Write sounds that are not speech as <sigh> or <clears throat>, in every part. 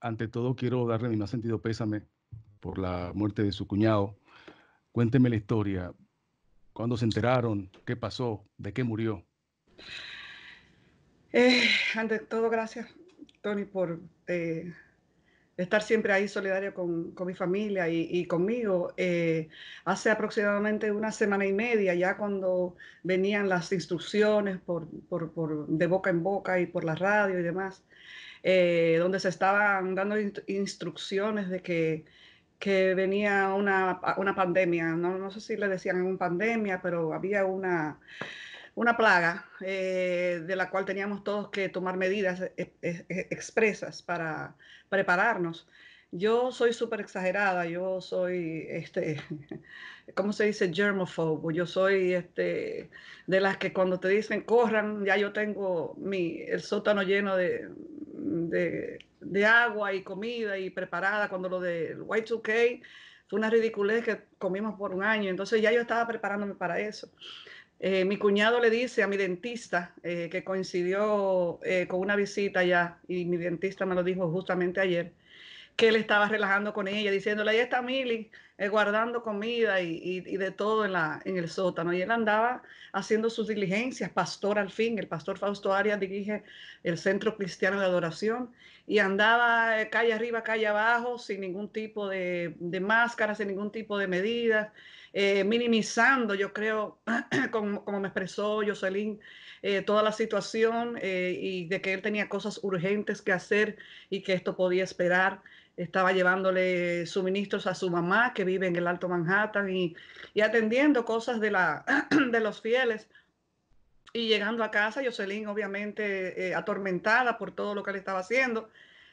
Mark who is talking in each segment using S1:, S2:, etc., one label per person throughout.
S1: ante todo quiero darle mi más sentido pésame por la muerte de su cuñado. Cuénteme la historia. ¿Cuándo se enteraron? ¿Qué pasó? ¿De qué murió?
S2: Eh, ante todo, gracias, Tony, por eh, estar siempre ahí solidario con, mi familia y, conmigo. Eh, hace aproximadamente una semana y media, ya cuando venían las instrucciones por, de boca en boca y por la radio y demás, eh, donde se estaban dando instrucciones de que, venía una, pandemia. No, no, sé si le decían una pandemia, pero había una, plaga eh, de la cual teníamos todos que tomar medidas eh, expresas para prepararnos. Yo soy súper exagerada, yo soy, este, <laughs> ¿cómo se dice? Germophobe. Yo soy este, de las que cuando te dicen corran, ya yo tengo mi, el sótano lleno de, agua y comida y preparada. Cuando lo del White 2 k fue una ridiculez que comimos por un año, entonces ya yo estaba preparándome para eso. Eh, mi cuñado le dice a mi dentista eh, que coincidió eh, con una visita ya, y mi dentista me lo dijo justamente ayer, que él estaba relajando con ella, diciéndole, ahí está Mili, eh, guardando comida y, de todo en, la, en el sótano. Y él andaba haciendo sus diligencias, pastor al fin, el pastor Fausto Arias dirige el Centro Cristiano de Adoración, y andaba eh, calle arriba, calle abajo, sin ningún tipo de, máscaras, sin ningún tipo de medidas, eh, minimizando, yo creo, <clears throat> como, me expresó Jocelyn, toda la situación y de que él tenía cosas urgentes que hacer y que esto podía esperar estaba llevándole suministros a su mamá que vive en el Alto Manhattan y, atendiendo cosas de, la, <clears throat> de los fieles. Y llegando a casa, Jocelyn, obviamente eh, atormentada por todo lo que le estaba haciendo,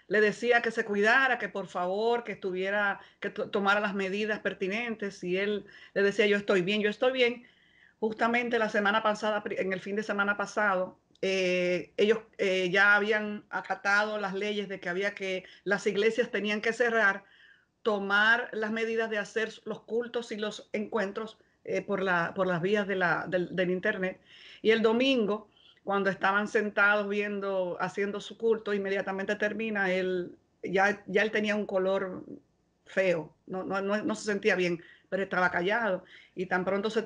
S2: le decía que se cuidara, que por favor, que estuviera, que tomara las medidas pertinentes. Y él le decía, yo estoy bien, yo estoy bien. Justamente la semana pasada, en el fin de semana pasado, eh, ellos eh, ya habían acatado las leyes de que había que, las iglesias tenían que cerrar, tomar las medidas de hacer los cultos y los encuentros eh, por, la, por, las vías del, Internet. Y el domingo, cuando estaban sentados viendo, haciendo su culto, inmediatamente termina, ya, ya él tenía un color feo, no, no, no se sentía bien pero estaba callado. Y tan pronto se,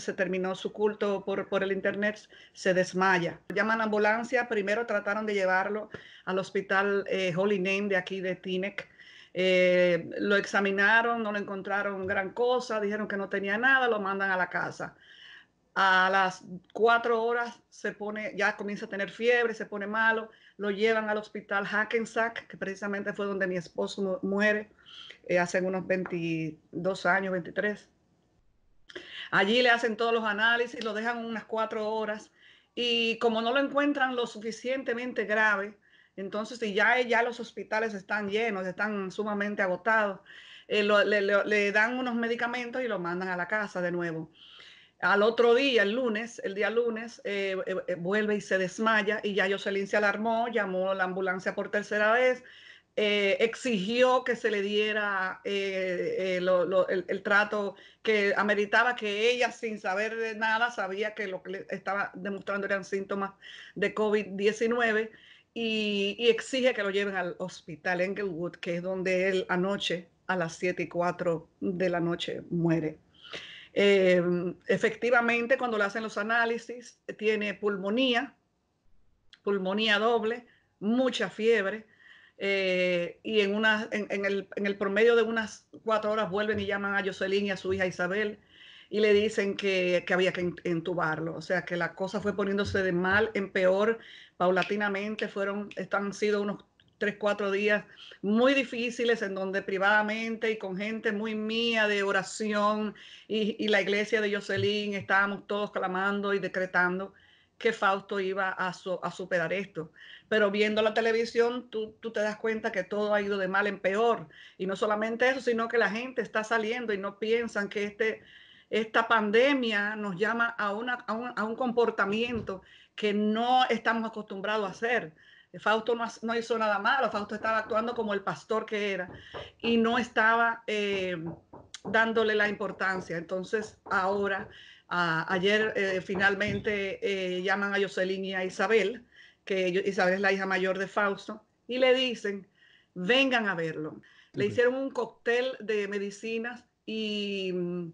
S2: se terminó su culto por, por el internet, se desmaya. Llaman a ambulancia, primero trataron de llevarlo al hospital eh, Holy Name de aquí de Tinec. Eh, lo examinaron, no lo encontraron gran cosa, dijeron que no tenía nada, lo mandan a la casa. A las cuatro horas se pone, ya comienza a tener fiebre, se pone malo, lo llevan al hospital Hackensack, que precisamente fue donde mi esposo muere. Hacen eh, hace unos 22 años, 23. Allí le hacen todos los análisis, lo dejan unas cuatro horas y como no lo encuentran lo suficientemente grave, entonces ya, ya los hospitales están llenos, están sumamente agotados, eh, le, dan unos medicamentos y lo mandan a la casa de nuevo. Al otro día, el lunes, el día lunes, eh, vuelve y se desmaya y ya Jocelyn se alarmó, llamó a la ambulancia por tercera vez, eh, exigió que se le diera eh, eh, el, trato que ameritaba, que ella sin saber de nada sabía que lo que le estaba demostrando eran síntomas de COVID-19 y, y, exige que lo lleven al hospital Englewood, que es donde él anoche a las 7 y 4 de la noche muere. efectivamente, cuando le hacen los análisis, tiene pulmonía, pulmonía doble, mucha fiebre, eh, y en, una, en, el, en, el, promedio de unas cuatro horas vuelven y llaman a Jocelyn y a su hija Isabel y le dicen que, que había que entubarlo. O sea, que la cosa fue poniéndose de mal en peor paulatinamente. Fueron, están sido unos tres, cuatro días muy difíciles en donde privadamente y con gente muy mía de oración y, y la iglesia de Jocelyn estábamos todos clamando y decretando que Fausto iba a, superar esto. Pero viendo la televisión, tú, te das cuenta que todo ha ido de mal en peor. Y no solamente eso, sino que la gente está saliendo y no piensan que este, esta pandemia nos llama a, una, a, un, comportamiento que no estamos acostumbrados a hacer. Fausto no, no, hizo nada malo, Fausto estaba actuando como el pastor que era y no estaba eh, dándole la importancia. Entonces ahora ayer eh, finalmente eh, llaman a Jocelyn y a Isabel, que Isabel es la hija mayor de Fausto, y le dicen, vengan a verlo. Le hicieron un cóctel de medicinas y mm,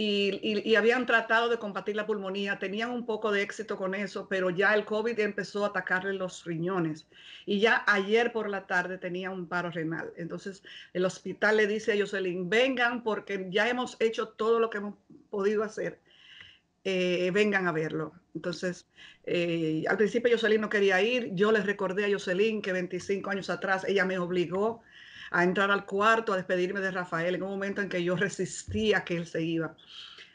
S2: y, habían tratado de combatir la pulmonía, tenían un poco de éxito con eso, pero ya el COVID empezó a atacarle los riñones. Y ya ayer por la tarde tenía un paro renal. Entonces el hospital le dice a Jocelyn, vengan porque ya hemos hecho todo lo que hemos podido hacer. Eh, vengan a verlo. Entonces, eh, al principio Jocelyn no quería ir, yo les recordé a Jocelyn que 25 años atrás ella me obligó a entrar al cuarto, a despedirme de Rafael en un momento en que yo resistía que él se iba.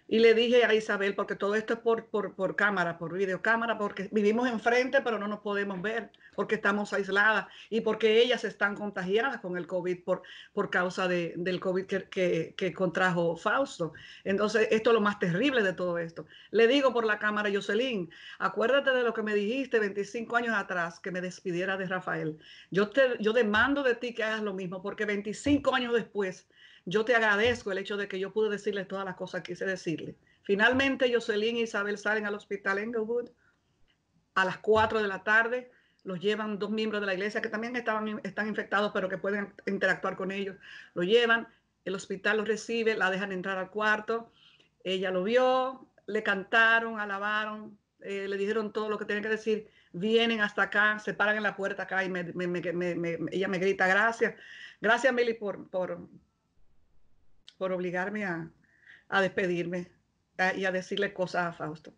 S2: Y le dije a Isabel, porque todo esto es por, por, cámara, por videocámara, porque vivimos enfrente, pero no nos podemos ver, porque estamos aisladas y porque ellas están contagiadas con el COVID por, por causa del COVID que, contrajo Fausto. Entonces, esto es lo más terrible de todo esto. Le digo por la cámara, Jocelyn, acuérdate de lo que me dijiste 25 años atrás, que me despidiera de Rafael. Yo, te, yo demando de ti que hagas lo mismo, porque 25 años después yo te agradezco el hecho de que yo pude decirle todas las cosas que quise decirle. Finalmente, Jocelyn y e Isabel salen al hospital Englewood a las 4 de la tarde. Los llevan dos miembros de la iglesia que también estaban, están infectados, pero que pueden interactuar con ellos. Lo llevan, el hospital los recibe, la dejan entrar al cuarto. Ella lo vio, le cantaron, alabaron, eh, le dijeron todo lo que tenía que decir. Vienen hasta acá, se paran en la puerta acá y ella me grita, gracias, gracias Meli por, por, por obligarme a, despedirme y a decirle cosas a Fausto.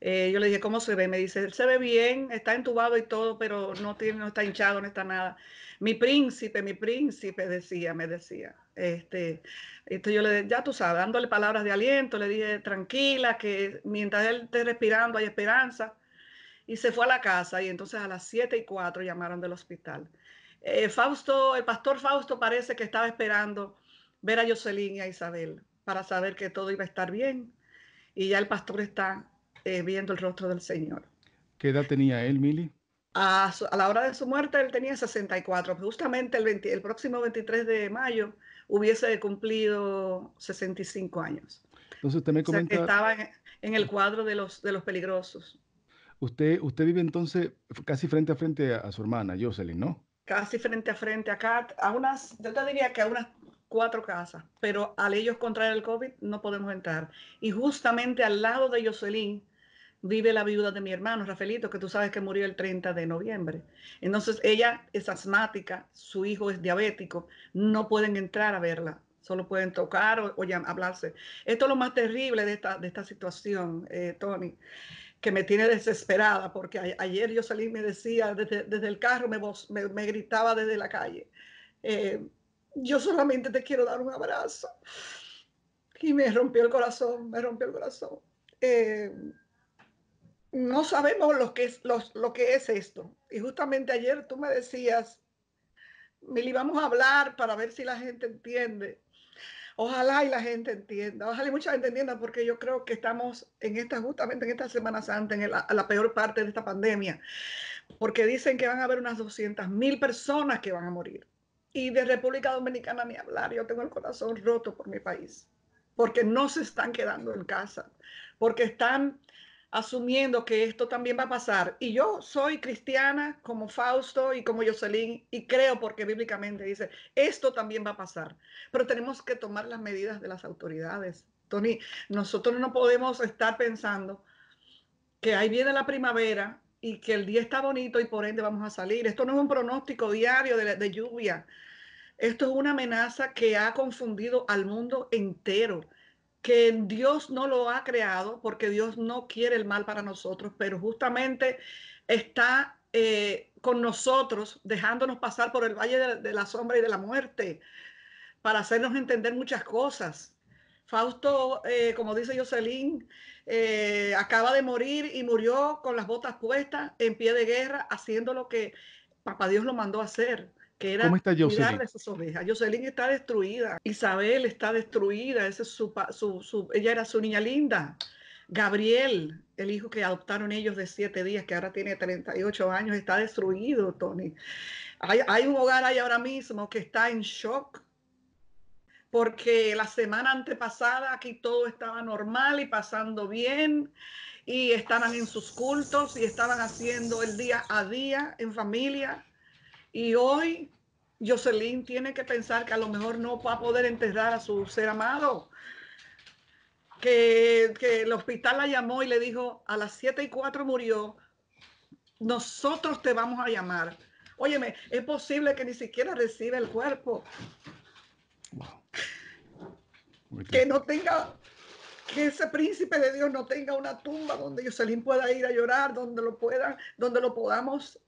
S2: Eh, yo le dije, ¿cómo se ve? Me dice, se ve bien, está entubado y todo, pero no, tiene, no está hinchado, no está nada. Mi príncipe, mi príncipe, decía, me decía. Este, esto yo le, ya tú sabes, dándole palabras de aliento, le dije, tranquila, que mientras él esté respirando hay esperanza. Y se fue a la casa y entonces a las 7 y 4 llamaron del hospital. Eh, Fausto, el pastor Fausto parece que estaba esperando ver a Jocelyn y a Isabel para saber que todo iba a estar bien y ya el pastor está eh, viendo el rostro del Señor.
S1: ¿Qué edad tenía él, Mili?
S2: A, la hora de su muerte él tenía 64. Justamente el, el próximo 23 de mayo hubiese cumplido 65 años.
S1: Entonces usted me comenta... estaba
S2: en, el cuadro de los, de los peligrosos.
S1: Usted, usted vive entonces casi frente a frente a, su hermana, Jocelyn, ¿no?
S2: Casi frente a frente, acá a unas, yo te diría que a unas cuatro casas, pero al ellos contraer el COVID no podemos entrar. Y justamente al lado de Jocelyn vive la viuda de mi hermano, Rafaelito, que tú sabes que murió el 30 de noviembre. Entonces ella es asmática, su hijo es diabético, no pueden entrar a verla, solo pueden tocar o, hablarse. Esto es lo más terrible de esta, de esta situación, eh, Tony que me tiene desesperada, porque ayer Jocelyn me decía desde, el carro, me, me, me gritaba desde la calle, eh, yo solamente te quiero dar un abrazo. Y me rompió el corazón, me rompió el corazón. Eh, no sabemos lo que, es, que es esto. Y justamente ayer tú me decías, Mili, vamos a hablar para ver si la gente entiende. Ojalá y la gente entienda, ojalá y mucha gente entienda, porque yo creo que estamos en esta, justamente en esta Semana Santa, en la peor parte de esta pandemia, porque dicen que van a haber unas 200 mil personas que van a morir. Y de República Dominicana ni hablar, yo tengo el corazón roto por mi país, porque no se están quedando en casa, porque están asumiendo que esto también va a pasar. Y yo soy cristiana como Fausto y como Jocelyn y creo porque bíblicamente dice, esto también va a pasar, pero tenemos que tomar las medidas de las autoridades. Tony, nosotros no podemos estar pensando que ahí viene la primavera y que el día está bonito y por ende vamos a salir. Esto no es un pronóstico diario de, lluvia. Esto es una amenaza que ha confundido al mundo entero, que Dios no lo ha creado porque Dios no quiere el mal para nosotros, pero justamente está eh, con nosotros, dejándonos pasar por el valle de, la sombra y de la muerte, para hacernos entender muchas cosas. Fausto, eh, como dice Jocelyn, eh, acaba de morir y murió con las botas puestas, en pie de guerra, haciendo lo que papá Dios lo mandó a hacer. Que era cuidar de sus ovejas. Jocelyn está destruida, Isabel está destruida, ella era su niña linda. Gabriel, el hijo que adoptaron ellos de siete días, que ahora tiene 38 años, está destruido, Tony. Hay, hay, un hogar ahí ahora mismo que está en shock porque la semana antepasada aquí todo estaba normal y pasando bien y estaban en sus cultos y estaban haciendo el día a día en familia. Y hoy Jocelyn tiene que pensar que a lo mejor no va a poder enterrar a su ser amado. Que, el hospital la llamó y le dijo, a las 7 y 4 murió, nosotros te vamos a llamar. Óyeme, es posible que ni siquiera reciba el cuerpo. Que no tenga, que ese príncipe de Dios no tenga una tumba donde Jocelyn pueda ir a llorar, donde lo puedan, donde lo podamos,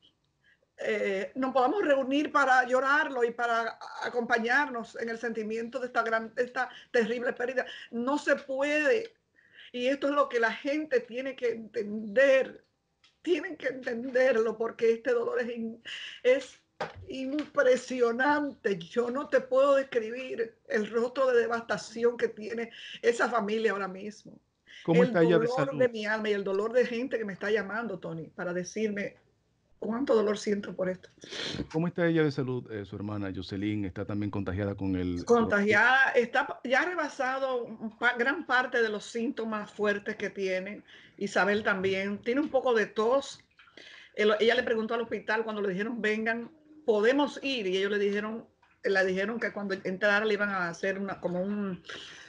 S2: eh, nos podamos reunir para llorarlo y para acompañarnos en el sentimiento de esta gran, esta terrible pérdida. No se puede. Y esto es lo que la gente tiene que entender. Tienen que entenderlo porque este dolor es, es impresionante. Yo no te puedo describir el rostro de devastación que tiene esa familia ahora mismo.
S1: ¿Cómo el está dolor de, salud? de mi
S2: alma y el dolor de gente que me está llamando, Tony, para decirme cuánto dolor siento por esto.
S1: ¿Cómo está ella de salud? Eh, su hermana Jocelyn está también contagiada con el... Contagiada,
S2: está, ya ha rebasado gran parte de los síntomas fuertes que tiene. Isabel también tiene un poco de tos. ella le preguntó al hospital cuando le dijeron vengan, podemos ir. Y ellos le dijeron, la dijeron que cuando entrara le iban a hacer una, como un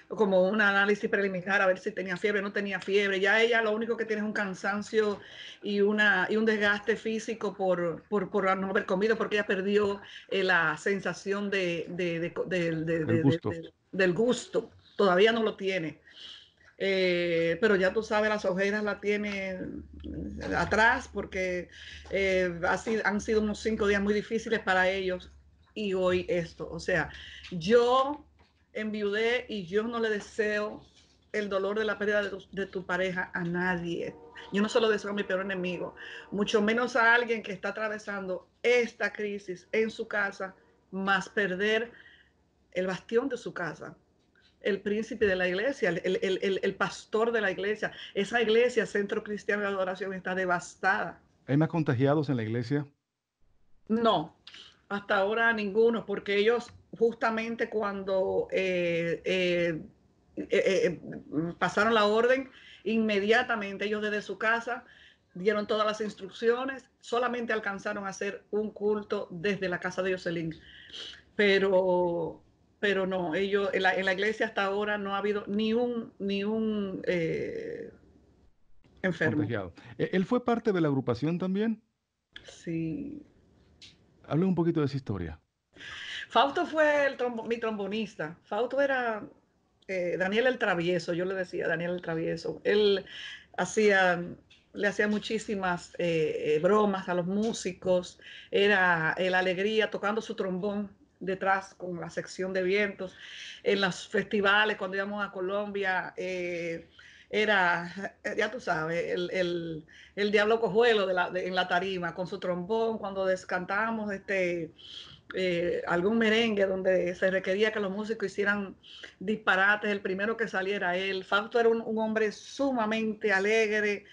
S2: como un análisis preliminar a ver si tenía fiebre, no tenía fiebre. Ya ella lo único que tiene es un cansancio y, una, y un desgaste físico por, no haber comido, porque ella perdió eh, la sensación de, del gusto. Todavía no lo tiene. Eh, pero ya tú sabes, las ojeras la tiene eh, atrás porque eh, han sido unos cinco días muy difíciles para ellos y hoy esto. O sea, yo enviudé y yo no le deseo el dolor de la pérdida de tu, pareja a nadie. Yo no se deseo a mi peor enemigo, mucho menos a alguien que está atravesando esta crisis en su casa, más perder el bastión de su casa, el príncipe de la iglesia, el, pastor de la iglesia. Esa iglesia, Centro Cristiano de Adoración, está devastada.
S1: ¿Hay más contagiados en la iglesia?
S2: No, hasta ahora ninguno, porque ellos justamente cuando eh, eh, eh, pasaron la orden, inmediatamente ellos desde su casa dieron todas las instrucciones, solamente alcanzaron a hacer un culto desde la casa de Jocelyn. Pero pero no, ellos, en la, iglesia hasta ahora no ha habido ni un, ni un eh,
S1: enfermo. Eh, ¿Él fue parte de la agrupación también? Sí. Hable un poquito de esa historia.
S2: Fausto fue el mi trombonista. Fausto era eh, Daniel el Travieso, yo le decía Daniel el Travieso. Él hacía, le hacía muchísimas bromas a los músicos, era la alegría tocando su trombón detrás con la sección de vientos, en los festivales, cuando íbamos a Colombia, eh, era, ya tú sabes, el, el, diablo cojuelo en la tarima, con su trombón, cuando descantábamos este, eh, algún merengue donde se requería que los músicos hicieran disparates, el primero que saliera él. Fausto era un, hombre sumamente alegre,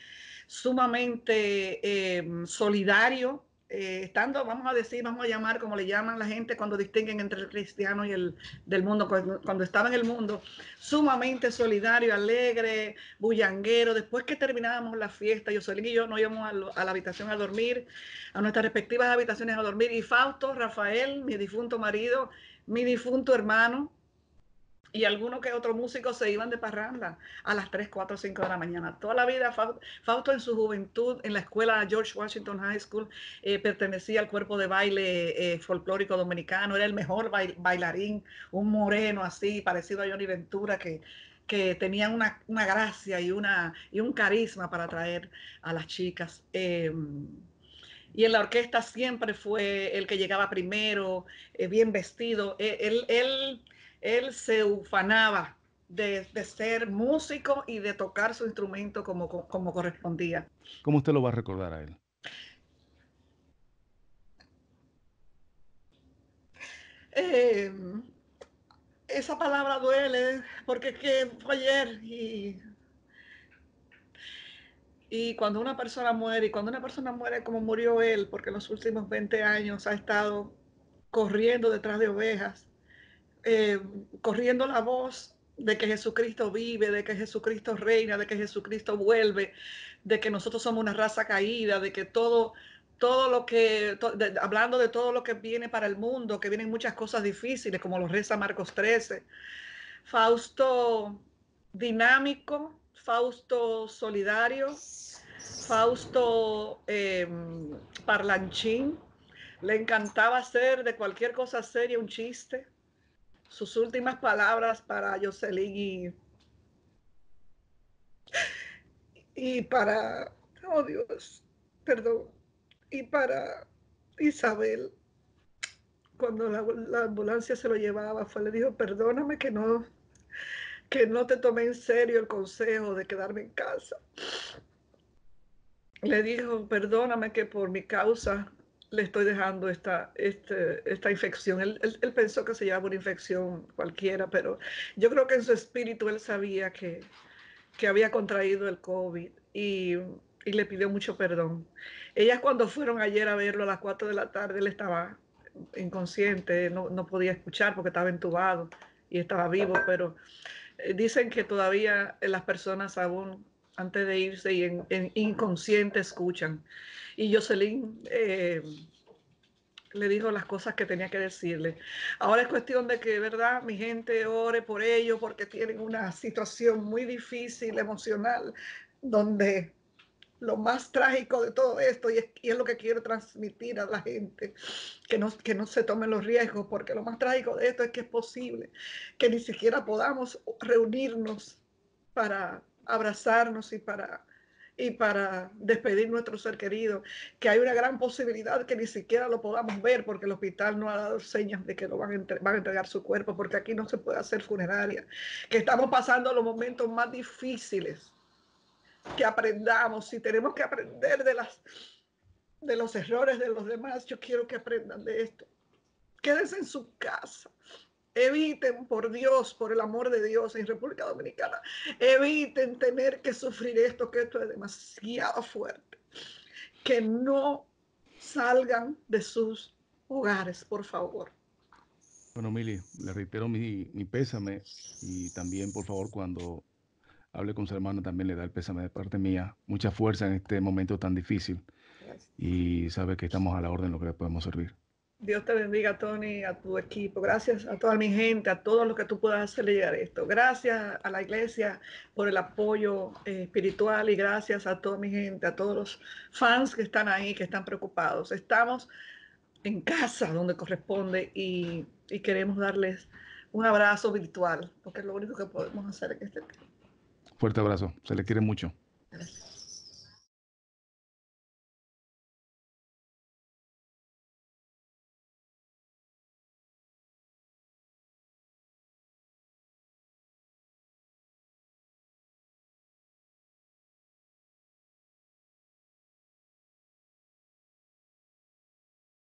S2: sumamente eh, solidario eh, estando, vamos a decir, vamos a llamar como le llaman la gente cuando distinguen entre el cristiano y el del mundo, cuando, estaba en el mundo, sumamente solidario, alegre, bullanguero. Después que terminábamos la fiesta, Jocelyn y yo nos íbamos a, la habitación a dormir, a nuestras respectivas habitaciones a dormir. Y Fausto, Rafael, mi difunto marido, mi difunto hermano, y algunos que otros músicos se iban de parranda a las 3, 4, 5 de la mañana. Toda la vida, Fausto en su juventud, en la escuela George Washington High School, eh, pertenecía al cuerpo de baile eh, folclórico dominicano, era el mejor bailarín, un moreno así, parecido a Johnny Ventura, que, que tenía una, gracia y, una, y un carisma para atraer a las chicas. Em, y en la orquesta siempre fue el que llegaba primero, eh, bien vestido. E, él, él, él se ufanaba de, de, ser músico y de tocar su instrumento como, como correspondía.
S1: ¿Cómo usted lo va a recordar a él?
S2: Eh, esa palabra duele porque que fue ayer y y cuando una persona muere, y cuando una persona muere como murió él, porque en los últimos 20 años ha estado corriendo detrás de ovejas, eh, corriendo la voz de que Jesucristo vive, de que Jesucristo reina, de que Jesucristo vuelve, de que nosotros somos una raza caída, de que todo, todo lo que, hablando de todo lo que viene para el mundo, que vienen muchas cosas difíciles, como lo reza Marcos 13. Fausto dinámico, Fausto Solidario, Fausto em, Parlanchín. Le encantaba hacer de cualquier cosa seria un chiste. Sus últimas palabras para Jocelyn y, y para, oh Dios, perdón, y para Isabel, cuando la, la ambulancia se lo llevaba, fue, le dijo, perdóname que no, que no te tomé en serio el consejo de quedarme en casa. Le dijo, perdóname que por mi causa le estoy dejando esta, este, esta infección. Él, él, pensó que se llevaba una infección cualquiera, pero yo creo que en su espíritu él sabía que, había contraído el COVID y, le pidió mucho perdón. Ellas cuando fueron ayer a verlo a las 4 de la tarde, él estaba inconsciente, no, no podía escuchar porque estaba entubado y estaba vivo, pero dicen que todavía eh, las personas aún antes de irse y en, inconsciente escuchan. Y Jocelyn eh, le dijo las cosas que tenía que decirle. Ahora es cuestión de que, ¿verdad? Mi gente ore por ellos porque tienen una situación muy difícil, emocional, donde lo más trágico de todo esto y es, lo que quiero transmitir a la gente, que no, que no se tomen los riesgos, porque lo más trágico de esto es que es posible que ni siquiera podamos reunirnos para abrazarnos y para, y para despedir nuestro ser querido, que hay una gran posibilidad que ni siquiera lo podamos ver porque el hospital no ha dado señas de que lo van van a entregar su cuerpo, porque aquí no se puede hacer funeraria, que estamos pasando los momentos más difíciles que aprendamos, si tenemos que aprender de, las, de los errores de los demás, yo quiero que aprendan de esto. Quédense en su casa. Eviten, por Dios, por el amor de Dios, en República Dominicana, eviten tener que sufrir esto, que esto es demasiado fuerte. Que no salgan de sus hogares, por favor.
S1: Bueno, Mili, le reitero mi, mi pésame y también, por favor, cuando hable con su hermano, también le da el pésame de parte mía, mucha fuerza en este momento tan difícil y sabe que estamos a la orden lo que le podemos servir.
S2: Dios te bendiga, Tony, a tu equipo. Gracias a toda mi gente, a todo lo que tú puedas hacerle llegar esto. Gracias a la iglesia por el apoyo eh, espiritual y gracias a toda mi gente, a todos los fans que están ahí, que están preocupados. Estamos en casa donde corresponde y, y queremos darles un abrazo virtual, porque es lo único que podemos hacer en este tiempo.
S1: Fuerte abrazo, se le quiere mucho.